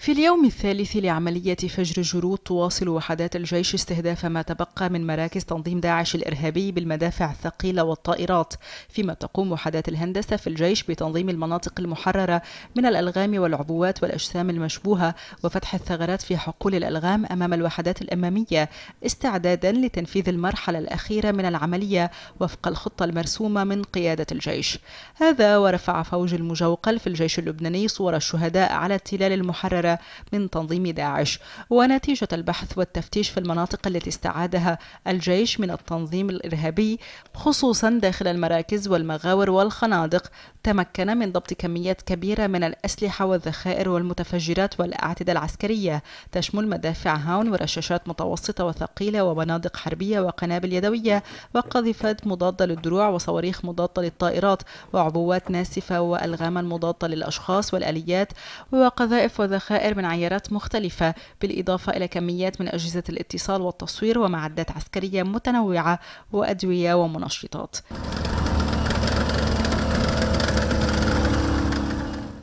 في اليوم الثالث لعملية فجر جرود تواصل وحدات الجيش استهداف ما تبقى من مراكز تنظيم داعش الإرهابي بالمدافع الثقيلة والطائرات فيما تقوم وحدات الهندسة في الجيش بتنظيم المناطق المحررة من الألغام والعبوات والأجسام المشبوهة وفتح الثغرات في حقول الألغام أمام الوحدات الأمامية استعدادا لتنفيذ المرحلة الأخيرة من العملية وفق الخطة المرسومة من قيادة الجيش هذا ورفع فوج المجوقل في الجيش اللبناني صور الشهداء على التلال المحررة من تنظيم داعش ونتيجة البحث والتفتيش في المناطق التي استعادها الجيش من التنظيم الإرهابي خصوصا داخل المراكز والمغاور والخنادق تمكن من ضبط كميات كبيرة من الأسلحة والذخائر والمتفجرات والأعتدة العسكرية تشمل مدافع هاون ورشاشات متوسطة وثقيلة وبنادق حربية وقنابل يدوية وقذيفات مضادة للدروع وصواريخ مضادة للطائرات وعبوات ناسفة وألغاما مضادة للأشخاص والآليات وقذائف وذخائر دوائر من عيارات مختلفة بالإضافة إلى كميات من أجهزة الاتصال والتصوير ومعدات عسكرية متنوعة وأدوية ومنشطات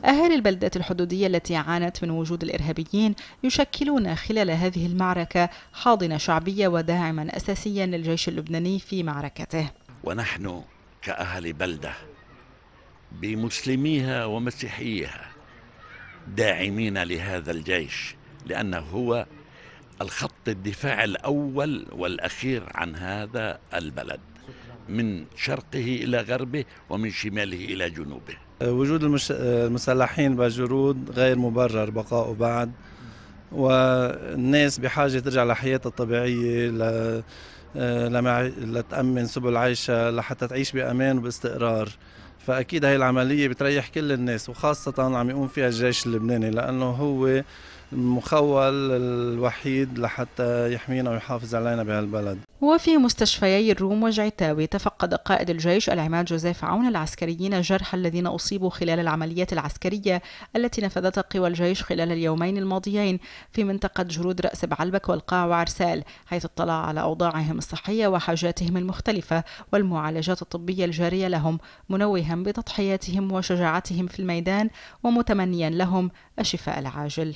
أهالي البلدات الحدودية التي عانت من وجود الإرهابيين يشكلون خلال هذه المعركة حاضنة شعبية وداعما أساسيا للجيش اللبناني في معركته ونحن كأهل بلدة بمسلميها ومسيحيها داعمين لهذا الجيش لأنه هو الخط الدفاع الأول والأخير عن هذا البلد من شرقه إلى غربه ومن شماله إلى جنوبه وجود المش... المسلحين بجرود غير مبرر بقائه بعد والناس بحاجة ترجع لحياتها الطبيعية ل... آه، لمع... لتأمن سبل عيشها لحتى تعيش بأمان وباستقرار فاكيد هي العمليه بتريح كل الناس وخاصه عم يقوم فيها الجيش اللبناني لانه هو المخول الوحيد لحتى يحمينا ويحافظ علينا بهالبلد وفي مستشفيي الروم وجعتاوي تفقد قائد الجيش العماد جوزيف عون العسكريين الجرحى الذين أصيبوا خلال العمليات العسكرية التي نفذتها قوى الجيش خلال اليومين الماضيين في منطقة جرود رأس بعلبك والقاع وعرسال حيث اطلع على أوضاعهم الصحية وحاجاتهم المختلفة والمعالجات الطبية الجارية لهم منوها بتضحياتهم وشجاعتهم في الميدان ومتمنيا لهم الشفاء العاجل